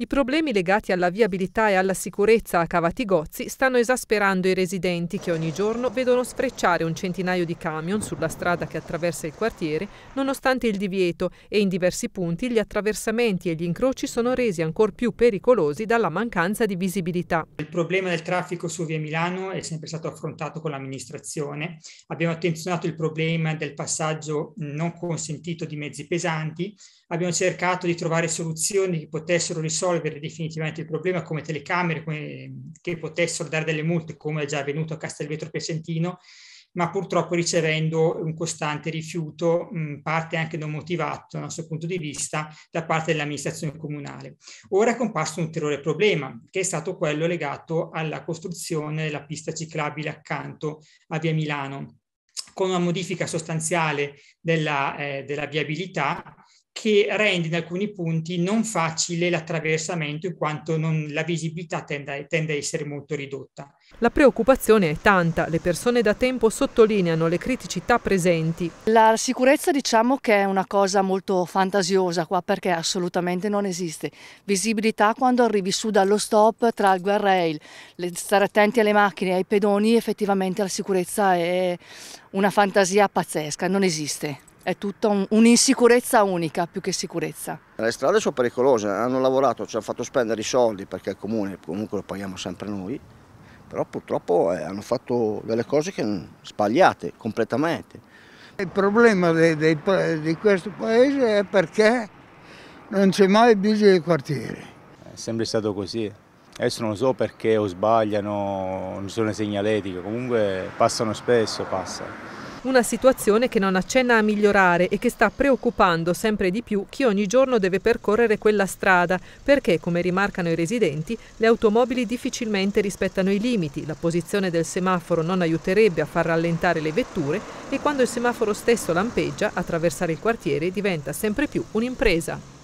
I problemi legati alla viabilità e alla sicurezza a Cavatigozzi stanno esasperando i residenti che ogni giorno vedono sfrecciare un centinaio di camion sulla strada che attraversa il quartiere, nonostante il divieto e in diversi punti gli attraversamenti e gli incroci sono resi ancora più pericolosi dalla mancanza di visibilità. Il problema del traffico su via Milano è sempre stato affrontato con l'amministrazione. Abbiamo attenzionato il problema del passaggio non consentito di mezzi pesanti, abbiamo cercato di trovare soluzioni che potessero risolvere risolvere definitivamente il problema come telecamere come, che potessero dare delle multe, come è già avvenuto a Castelvetro Piacentino, ma purtroppo ricevendo un costante rifiuto, mh, parte anche non motivato dal nostro punto di vista, da parte dell'amministrazione comunale. Ora è comparso un ulteriore problema, che è stato quello legato alla costruzione della pista ciclabile accanto a Via Milano, con una modifica sostanziale della, eh, della viabilità che rende in alcuni punti non facile l'attraversamento in quanto non, la visibilità tende a, tende a essere molto ridotta. La preoccupazione è tanta, le persone da tempo sottolineano le criticità presenti. La sicurezza diciamo che è una cosa molto fantasiosa qua perché assolutamente non esiste. Visibilità quando arrivi su dallo stop tra il guardrail, stare attenti alle macchine, ai pedoni, effettivamente la sicurezza è una fantasia pazzesca, non esiste è tutta un'insicurezza unica più che sicurezza. Le strade sono pericolose, hanno lavorato, ci hanno fatto spendere i soldi perché il comune comunque lo paghiamo sempre noi, però purtroppo eh, hanno fatto delle cose che, sbagliate completamente. Il problema de, de, di questo paese è perché non c'è mai bisogno di quartiere. È sempre stato così. Adesso non so perché o sbagliano, non sono segnaletiche, comunque passano spesso, passano. Una situazione che non accenna a migliorare e che sta preoccupando sempre di più chi ogni giorno deve percorrere quella strada, perché, come rimarcano i residenti, le automobili difficilmente rispettano i limiti, la posizione del semaforo non aiuterebbe a far rallentare le vetture e quando il semaforo stesso lampeggia, attraversare il quartiere diventa sempre più un'impresa.